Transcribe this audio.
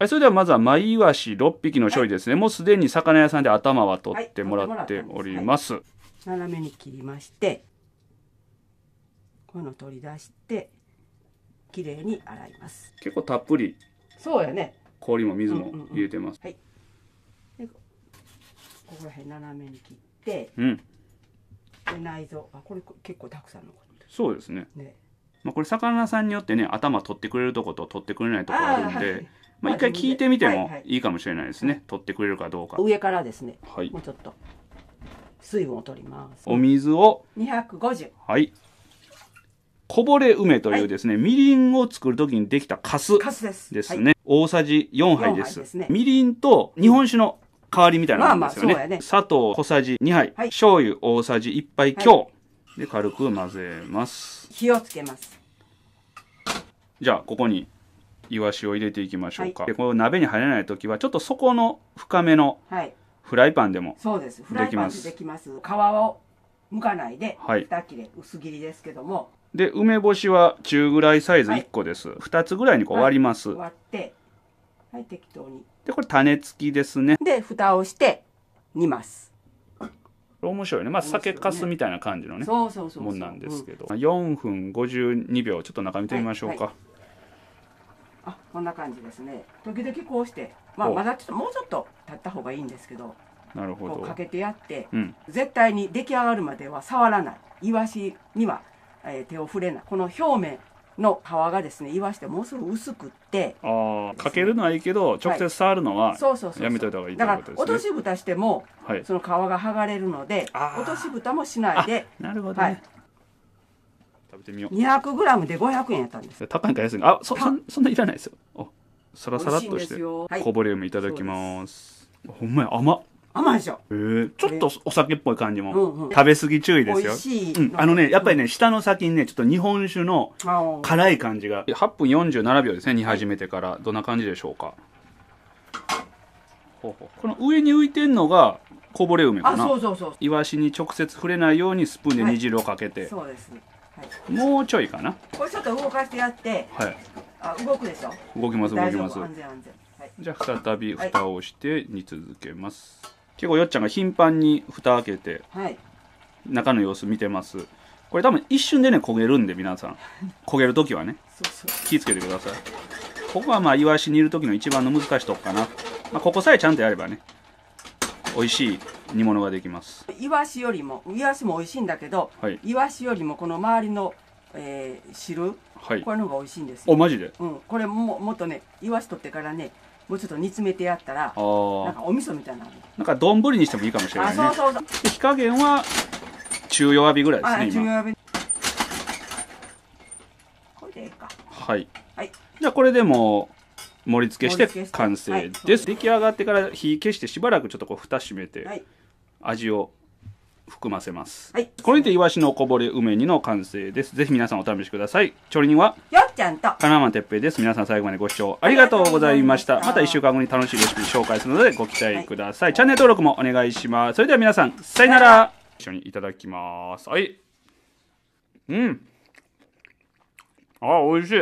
はい、それではまずは、マイワシ6匹の処理ですね、はい、もうすでに魚屋さんで頭は取ってもらっております。はい、す斜めに切りまして、この取り出して、綺麗に洗います。結構たっぷり。そうやね。氷も水も入れてます。うんうんうん、はい。ここら辺斜めに切って、うん、で内臓あこれ結構たくさん残ってるそうですねね、まあ、これ魚さんによってね頭取ってくれるとこと取ってくれないとこあるんで、はい、まあ、一回聞いてみてもいいかもしれないですね、はいはい、取ってくれるかどうか上からですね、はい、もうちょっと水分を取りますお水を250はいこぼれ梅というですね、はい、みりんを作る時にできたかすですね、はい、大さじ4杯ですです、みりんと日本酒の代わりみたいなもんですよねまあまあね、砂糖小さじ2杯、はい、醤油大さじ1杯強、で軽く混ぜます火をつけますじゃあここにいわしを入れていきましょうか、はい、でこの鍋に入れない時はちょっと底の深めのフライパンでもそうですフライパンでできます皮を剥かないで2切れ薄切りですけども、で梅干しは中ぐらいサイズ1個です、はい、2つぐらいにこう割ります、はい、割ってはい適当にでこれ種付きですねで蓋をして煮ます面白いねまあ酒かすみたいな感じのね、ね、もんなんですけど、うん、4分52秒ちょっと中見てみましょうか、はいあこんな感じですね時々こうして、まあ、まだちょっともうちょっと立った方がいいんですけどなるほどかけてやって、うん、絶対に出来上がるまでは触らないイワシには、えー、手を触れないこの表面の皮がですねイワシってもうすぐ薄くってあかけるのはいいけど直接触るのは、やめといた方がいい、ね、だから落とし蓋しても、はい、その皮が剥がれるので落とし蓋もしないでなるほど、ね、はい、べてみよう 200g で500円やったんです高いか安いあそそそんないらないですよおさらさらっとしてこぼれ梅いただきますほんまや甘っ甘いでしょ、えー、ちょっとお酒っぽい感じも、食べ過ぎ注意ですよ、しい。あのねやっぱりね下の先にねちょっと日本酒の辛い感じが8分47秒ですね煮始めてからどんな感じでしょうかほうほうこの上に浮いてんのがこぼれ梅かなそうそうそうイワシに直接触れないようにスプーンで煮汁をかけて、はい、そうですねもうちょいかなこれちょっと動かしてやってはいあ動くでしょ動きます動きます安全安全、はい、じゃあ再び蓋をして煮続けます、はい、結構よっちゃんが頻繁に蓋開けて、はい、中の様子見てますこれ多分一瞬でね焦げるんで皆さん 焦げる時はね気ぃつけてくださいここはまあイワシ煮る時の一番の難しいとこかな、まあ、ここさえちゃんとやればね美味しい煮物ができますイワシよりもイワシも美味しいんだけど、はい、イワシよりもこの周りの、えー、汁、はい、これの方が美味しいんですよおマジで、うん、これももっとねイワシ取ってからねもうちょっと煮詰めてやったらなんかお味噌みたいななんか丼にしてもいいかもしれない、ね、そうそうそう火加減は中弱火ぐらいですね中弱火これでいいかはい、はい、じゃあこれでも盛り付けして完成です、はい、出来上がってから火消してしばらくちょっとこう蓋閉めて、はい味を含ませますはいこれにてイワシのこぼれ梅煮の完成ですぜひ皆さんお試しください調理人はよっちゃんとてっぺ平です皆さん最後までご視聴ありがとうございましたまた1週間後に楽しいレシピ紹介するのでご期待ください、はい、チャンネル登録もお願いしますそれでは皆さんさよなら一緒にいただきますはいうんあ美味しい